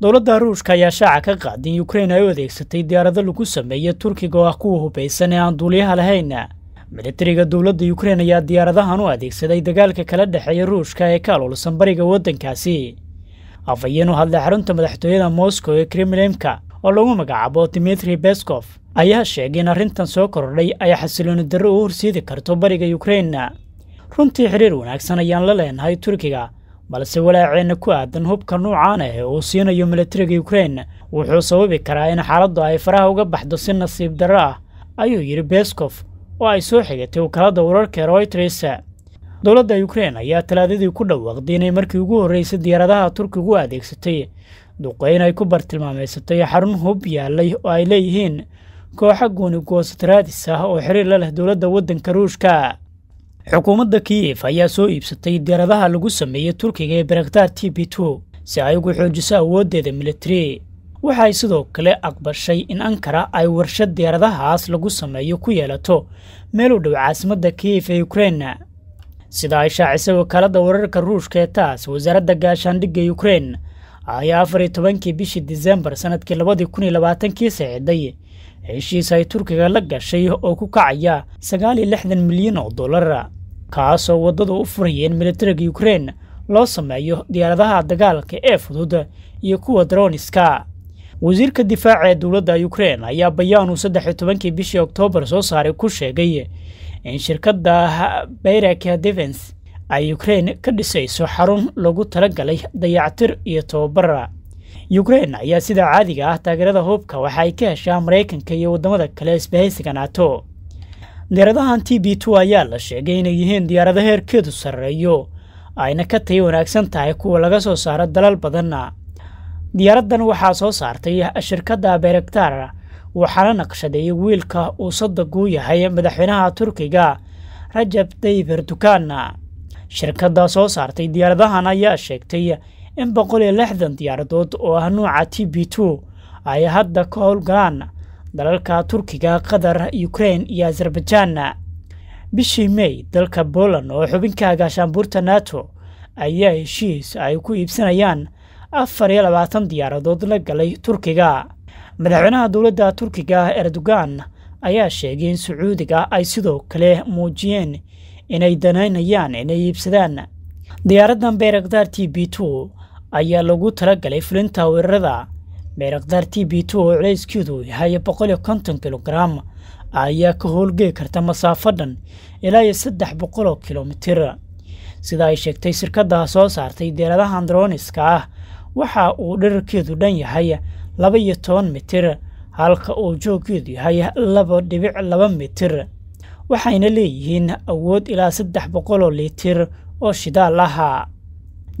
dowladda ruushka ayaa shaaca ka qaaday in ukrain ay u adeegsatay diyaarado lagu sameeyey turkiga oo ah kuwa hubaysan ee aan duuliyaha lahayn militariga dowladda ukrein ayaa diyaaradahan u adeegsaday dagaalka kala dhexeeya ruushka ee ka aluulsan bariga waddankaasi afhayeenu u xarunta madaxtooyada moscow ee kremlemka oo lagu magacaabo dimitri beskof ayaa sheegay in arrintan soo korodhay ay xasilooni darro u horseedi karto bariga yukrain runtii xiriir wanaagsan ayaan la leenahay turkiga balse walaaceenna ku aadan hubka nuucaana ee uu siinayo milatariga ukrain wuxuu sababi karaa in xaaladdu ay faraha uga baxdo si nasiib darro ah ayuu yidhi beskof oo ay soo xigatay wakaaladda wararka ee royters dowladda ukrain ayaa talaadadii ku dhawaaqday inay markii ugu horraysay diyaaradaha turkigu adeegsatay duqeyn ay ku bartilmaameysatay xarun hub yaallay oo ay leeyihiin kooxo gooni goostaraadis ah oo xiriir la leh dowladda waddanka ruushka xukuumadda kiyif ayaa soo iibsatay diyaaradaha lagu sameeyey turkiga ee baraktaar t b two si ay ugu xoojiso awooddeeda militari waxa ay sidoo kale aqbashay in ankara ay warshad diyaaradahaas lagu sameeyo ku yeelato meel u dhow caasimadda kiyef ee ukreina sida ay shaacisay wakaaladda wararka ruushka ee taas wasaaradda gaashaandhigga ukrein ayaa afar iyo tobankii bishii disembar sannadkii labadii kun iyo labaatankii saxiiday heshiis ay turkiga la gashay oo ku kacaya sagaal iyo lixdan milyan oo dollara kaasoo waddada u furayeen militariga ukrein loo sameeyo diyaaradaha dagaalka ee fudud iyo kuwa droniska wasiirka difaaca ee dowladda ukrein ayaa bayaanu saddex tobankii bishii oktoobar soo saaray ku sheegay in shirkadda bayraka defens ay ukrein ka dhisayso xarun lagu tala galay dayactir iyo tababara ukrein ayaa sida caadiga ah taageerada hubka waxa ay ka heshaa maraykanka iyo waddamada kale isbahaysiga naato diyaaradahan t b two ayaa la sheegay inay yihiin diyaarado heerkeedu sarreeyo ayna ka tay wanaagsan tahay kuwa laga soo saaro dalal badanna diyaaraddan waxaa soo saartay shirkadda beregtar waxaana naqshadeeyey wiilka uu sadaguu yahay madaxweynaha turkiga rajab tayib erdukaanna shirkadda soo saartay diyaaradahan ayaa sheegtay in boqol iyo lixdan diyaaradood oo ah nuuca t b two ay hadda ka howlgalaan dalalka turkiga qatar ukrein iyo azerbaijanna bishii mey dalka boland oo xubinka gaashaanbuurta nato ayaa heshiis ay ku iibsanayaan afar iyo labaatan diyaaradood la galay turkiga madaxweynaha dowladda turkiga erdogan ayaa sheegay in sacuudiga ay sidoo kale muujiyeen inay danaynayaan inay iibsadaan diyaaraddan bayrakdaar t b ayaa lagu tala galay fulinta weerarada meeraqdaar t b two oo culeyskeedu yahay boqol iyo konton kilogaraam ayaa ka howlgeli karta masaafo dhan ilaa iyo saddex boqol oo kilomitira sida ay sheegtay shirkadda soo saartay deeradaha androniska ah waxa uu dhirarkeedu dhan yahay laba iyo toban mitir halka uu jooggeedu yahay laba dhibic laba mitir waxayna leeyihiin awood ilaa saddex boqol oo litir oo shidaal aha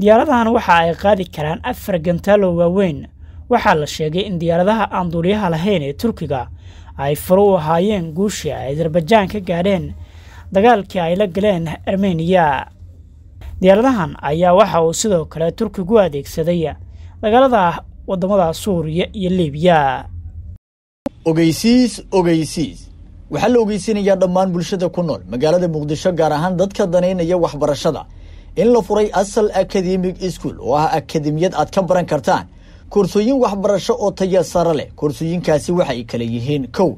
diyaaradahan waxa ay qaadi karaan afar gantaal oo waaweyn waxaa la sheegay in diyaaradaha aan duuliyaha lahayn ee turkiga ay furo u ahaayeen guushii ay azerbaijaan ka gaadheen dagaalkii ay la galeen armeniya diyaaradahan ayaa waxa uu sidoo kale turkigu adeegsaday dagaalada waddamada suuriya iyo liibiya ogeysiis ogeysiis waxaa la ogeysinayaa dhammaan bulshada ku nool magaalada muqdisho gaar ahaan dadka danaynaya waxbarashada in la furay asal academic school oo ah akademiyad aad ka baran kartaan koorsooyin waxbarasho oo taya sare leh koorsooyinkaasi waxay kala yihiin kow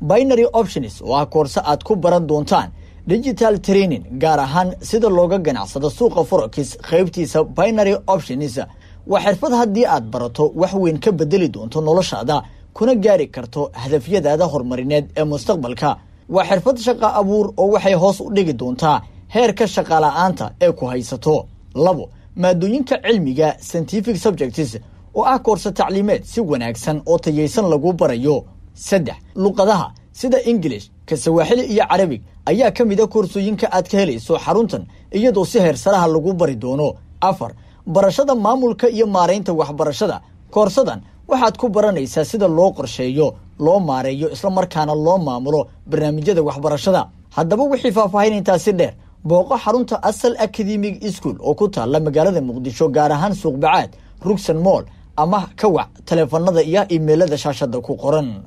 binary options oo ah koorse aad ku baran doontaan digital training gaar ahaan sida looga ganacsado suuqa forex qaybtiisa binary options waa xirfad haddii aad barato wax weyn ka bedeli doonto noloshaada kuna gaari karto hadafyadaada horumarineed ee mustaqbalka waa xirfad shaqa abuur oo waxay hoos u dhigi doontaa heerka shaqala'aanta ee ku haysato labo maadooyinka cilmiga scientific subjects oo ah koorse tacliimeed si wanaagsan oo tayaysan lagu barayo saddex luqadaha sida ingilish kasawaaxili iyo carabig ayaa ka mid a ah koorsooyinka aad ka helayso xaruntan iyadoo si heersaraha lagu bari doono afar barashada maamulka iyo maaraynta waxbarashada koorsadan waxaad ku baranaysaa sida loo qorsheeyo loo maareeyo isla markaana loo maamulo barnaamijyada waxbarashada haddaba wixii faahfaahin intaasi dheer booqo xarunta asal academic school oo ku taalla magaalada muqdisho gaar ahaan suuqbacaad rugsan moll ama ka wac taleefanada iyo emailada shaashada ku qoran